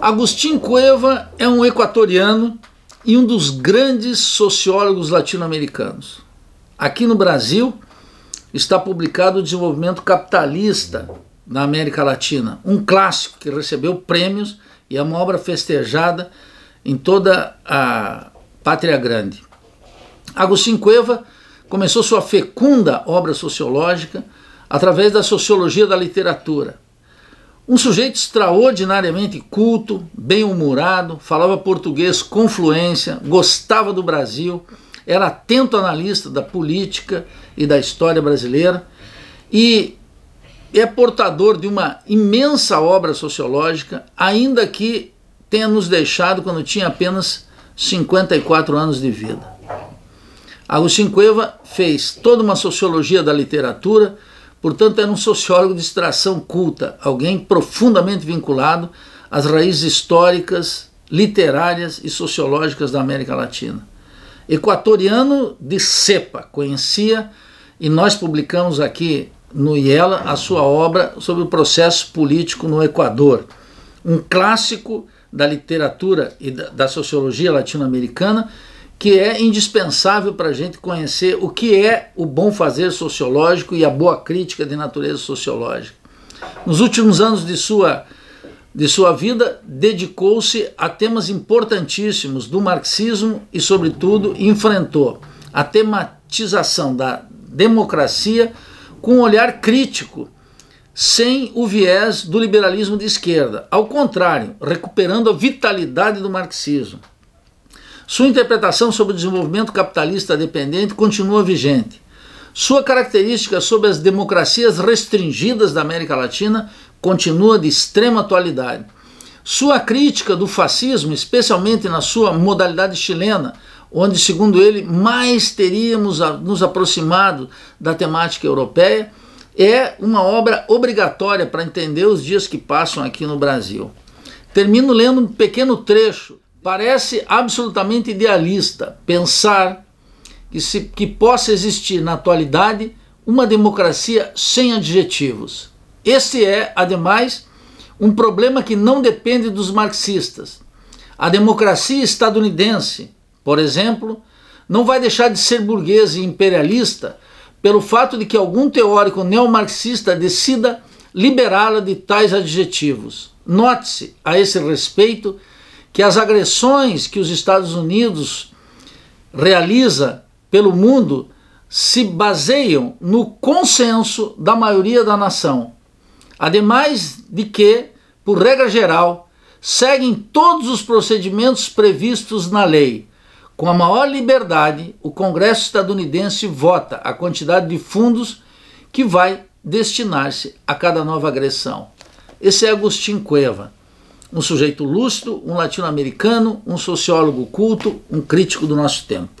Agustin Cueva é um equatoriano e um dos grandes sociólogos latino-americanos. Aqui no Brasil está publicado O Desenvolvimento Capitalista na América Latina, um clássico que recebeu prêmios e é uma obra festejada em toda a Pátria Grande. Agostinho Cueva começou sua fecunda obra sociológica através da sociologia da literatura. Um sujeito extraordinariamente culto, bem-humorado, falava português com fluência, gostava do Brasil, era atento analista da política e da história brasileira e é portador de uma imensa obra sociológica, ainda que tenha nos deixado quando tinha apenas 54 anos de vida. Agostinho Cueva fez toda uma sociologia da literatura, portanto, era um sociólogo de extração culta, alguém profundamente vinculado às raízes históricas, literárias e sociológicas da América Latina. Equatoriano de cepa, conhecia, e nós publicamos aqui no IELA a sua obra sobre o processo político no Equador, um clássico da literatura e da, da sociologia latino-americana que é indispensável para a gente conhecer o que é o bom fazer sociológico e a boa crítica de natureza sociológica. Nos últimos anos de sua, de sua vida, dedicou-se a temas importantíssimos do marxismo e, sobretudo, enfrentou a tematização da democracia com um olhar crítico, sem o viés do liberalismo de esquerda. Ao contrário, recuperando a vitalidade do marxismo. Sua interpretação sobre o desenvolvimento capitalista dependente continua vigente. Sua característica sobre as democracias restringidas da América Latina continua de extrema atualidade. Sua crítica do fascismo, especialmente na sua modalidade chilena, onde, segundo ele, mais teríamos nos aproximado da temática europeia, é uma obra obrigatória para entender os dias que passam aqui no Brasil. Termino lendo um pequeno trecho Parece absolutamente idealista pensar que, se, que possa existir na atualidade uma democracia sem adjetivos. Este é, ademais, um problema que não depende dos marxistas. A democracia estadunidense, por exemplo, não vai deixar de ser burguesa e imperialista pelo fato de que algum teórico neomarxista decida liberá-la de tais adjetivos. Note-se, a esse respeito, que as agressões que os Estados Unidos realiza pelo mundo se baseiam no consenso da maioria da nação. Ademais de que, por regra geral, seguem todos os procedimentos previstos na lei. Com a maior liberdade, o Congresso estadunidense vota a quantidade de fundos que vai destinar-se a cada nova agressão. Esse é Agostinho Cueva um sujeito lúcido, um latino-americano, um sociólogo culto, um crítico do nosso tempo.